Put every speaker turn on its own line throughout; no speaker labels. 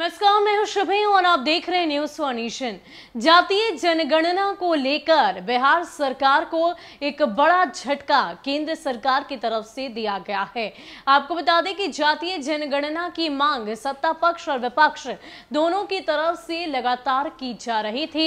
नमस्कार मैं हूं शुभे और आप देख रहे हैं न्यूज फॉर जातीय जनगणना को लेकर बिहार सरकार को एक बड़ा झटका केंद्र सरकार की तरफ से दिया गया है आपको बता दें कि जातीय जनगणना की मांग सत्ता पक्ष और विपक्ष दोनों की तरफ से लगातार की जा रही थी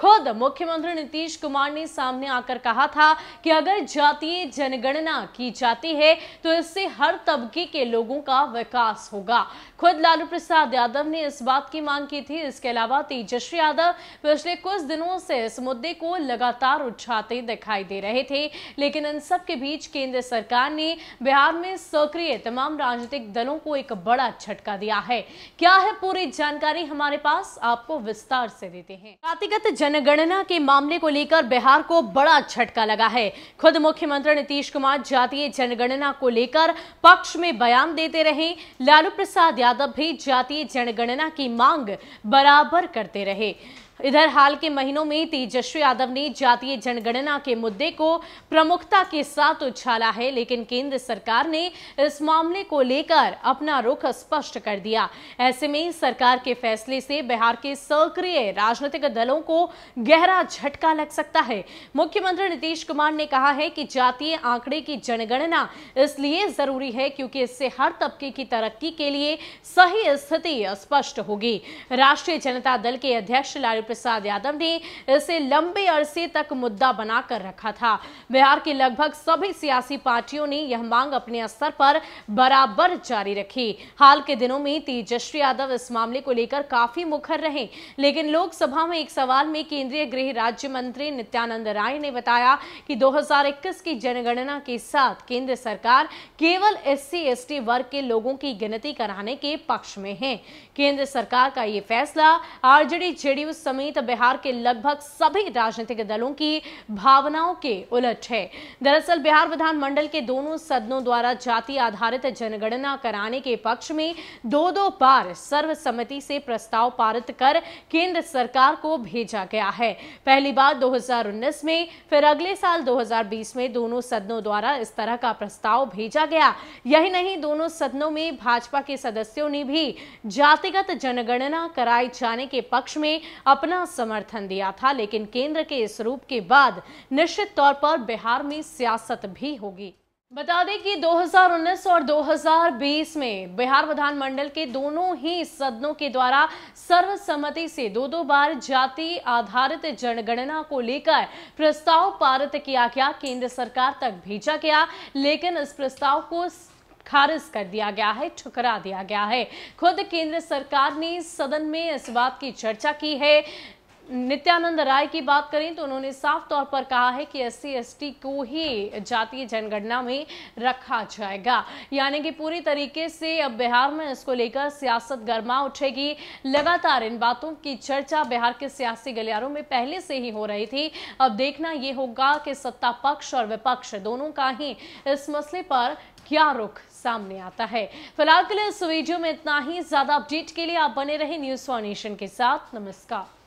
खुद मुख्यमंत्री नीतीश कुमार ने सामने आकर कहा था कि अगर जातीय जनगणना की जाती है तो इससे हर तबके के लोगों का विकास होगा खुद लालू प्रसाद यादव ने इस बात की मांग की थी इसके अलावा तेजस्वी यादव पिछले कुछ दिनों से इस मुद्दे को लगातार उठाते दिखाई दे रहे थे लेकिन इन सब के बीच केंद्र सरकार ने बिहार में सक्रिय तमाम राजनीतिक दलों को एक बड़ा झटका दिया है क्या है पूरी जानकारी हमारे पास आपको विस्तार से देते हैं जातिगत जनगणना के मामले को लेकर बिहार को बड़ा झटका लगा है खुद मुख्यमंत्री नीतीश कुमार जातीय जनगणना को लेकर पक्ष में बयान देते रहे लालू प्रसाद यादव भी जातीय जनगणना जनगणना की मांग बराबर करते रहे इधर हाल के महीनों में तेजस्वी यादव ने जातीय जनगणना के मुद्दे को प्रमुखता के साथ उछाला है लेकिन केंद्र सरकार ने इस मामले को लेकर अपना रुख स्पष्ट कर दिया ऐसे में सरकार के फैसले से बिहार के सक्रिय राजनीतिक दलों को गहरा झटका लग सकता है मुख्यमंत्री नीतीश कुमार ने कहा है कि जातीय आंकड़े की जनगणना इसलिए जरूरी है क्योंकि इससे हर तबके की तरक्की के लिए सही स्थिति स्पष्ट होगी राष्ट्रीय जनता दल के अध्यक्ष लालू प्रसाद यादव ने इसे लंबे अरसे तक मुद्दा बनाकर रखा था बिहार के लगभग सभी सियासी पार्टियों ने यह मांग अपने स्तर पर बराबर जारी रखी हाल के दिनों में तेजस्वी यादव इस मामले को लेकर काफी मुखर रहे लेकिन लोकसभा में एक सवाल में केंद्रीय गृह राज्य मंत्री नित्यानंद राय ने बताया कि 2021 की जनगणना के साथ केंद्र सरकार केवल एससी एसटी वर्ग के लोगों की गिनती कराने के पक्ष में है केंद्र सरकार का यह फैसला आरजेडी जेडीयू समेत बिहार के लगभग सभी राजनीतिक दलों की भावनाओं के उलट है दरअसल बिहार विधानमंडल के दोनों सदनों द्वारा जाति आधारित जनगणना कराने के पक्ष में दो दो बार सर्वसम्मति से प्रस्ताव पारित कर केंद्र सरकार को भेजा गया है पहली बार दो में फिर अगले साल दो में दोनों सदनों द्वारा इस तरह का प्रस्ताव भेजा गया यही नहीं दोनों सदनों में भाजपा के सदस्यों ने भी जातिगत जनगणना कराए जाने के पक्ष में अपना समर्थन दिया था लेकिन केंद्र के इस रूप के बाद निश्चित तौर पर बिहार में सियासत भी होगी बता दें कि 2019 और 2020 में बिहार विधानमंडल के दोनों ही सदनों के द्वारा सर्वसम्मति से दो दो बार जाति आधारित जनगणना को लेकर प्रस्ताव पारित किया गया केंद्र सरकार तक भेजा गया लेकिन इस प्रस्ताव को खारिज कर दिया गया है ठुकरा दिया गया है खुद केंद्र सरकार ने सदन में इस बात की चर्चा की है नित्यानंद राय की बात करें तो उन्होंने साफ तौर पर कहा है कि एस सी को ही जातीय जनगणना में रखा जाएगा यानी कि पूरी तरीके से अब बिहार में इसको लेकर सियासत गर्मा उठेगी लगातार इन बातों की चर्चा बिहार के सियासी गलियारों में पहले से ही हो रही थी अब देखना यह होगा कि सत्ता पक्ष और विपक्ष दोनों का ही इस मसले पर क्या रुख सामने आता है फिलहाल के लिए इस वीडियो में इतना ही ज्यादा अपडेट के लिए आप बने रहे न्यूज फॉर नेशन के साथ नमस्कार